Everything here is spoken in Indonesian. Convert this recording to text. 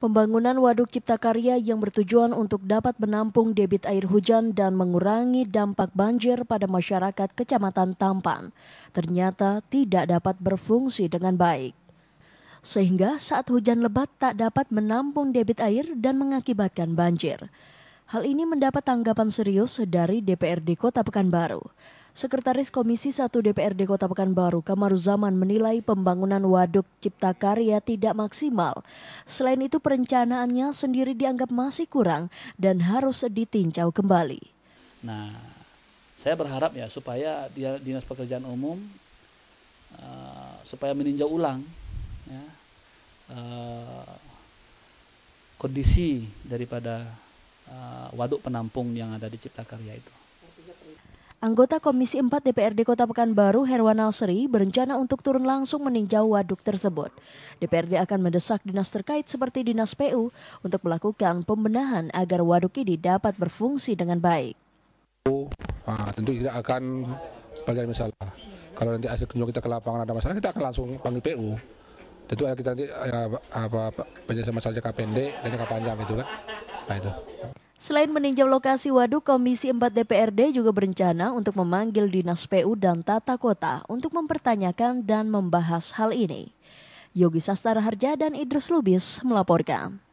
Pembangunan Waduk Cipta Karya yang bertujuan untuk dapat menampung debit air hujan dan mengurangi dampak banjir pada masyarakat Kecamatan Tampan ternyata tidak dapat berfungsi dengan baik. Sehingga saat hujan lebat tak dapat menampung debit air dan mengakibatkan banjir. Hal ini mendapat tanggapan serius dari DPRD Kota Pekanbaru. Sekretaris Komisi 1 DPRD Kota Pekanbaru Kamaruzaman menilai pembangunan waduk cipta karya tidak maksimal. Selain itu perencanaannya sendiri dianggap masih kurang dan harus ditinjau kembali. Nah, saya berharap ya supaya Dinas Pekerjaan Umum uh, supaya meninjau ulang ya, uh, kondisi daripada uh, waduk penampung yang ada di Cipta Karya itu. Anggota Komisi 4 DPRD Kota Pekanbaru Herwan Alseri berencana untuk turun langsung meninjau waduk tersebut. DPRD akan mendesak dinas terkait seperti dinas PU untuk melakukan pembenahan agar waduk ini dapat berfungsi dengan baik. Nah, tentu tidak akan bagian masalah. Kalau nanti hasil kunjungan kita ke lapangan ada masalah, kita akan langsung panggil PU. Tentu kita nanti ya, apa, apa, penyelesaian masalah jangka pendek dan jangka panjang gitu kan. Nah itu. Selain meninjau lokasi waduk, Komisi 4 DPRD juga berencana untuk memanggil Dinas PU dan Tata Kota untuk mempertanyakan dan membahas hal ini. Yogi Sastra Harja dan Idrus Lubis melaporkan.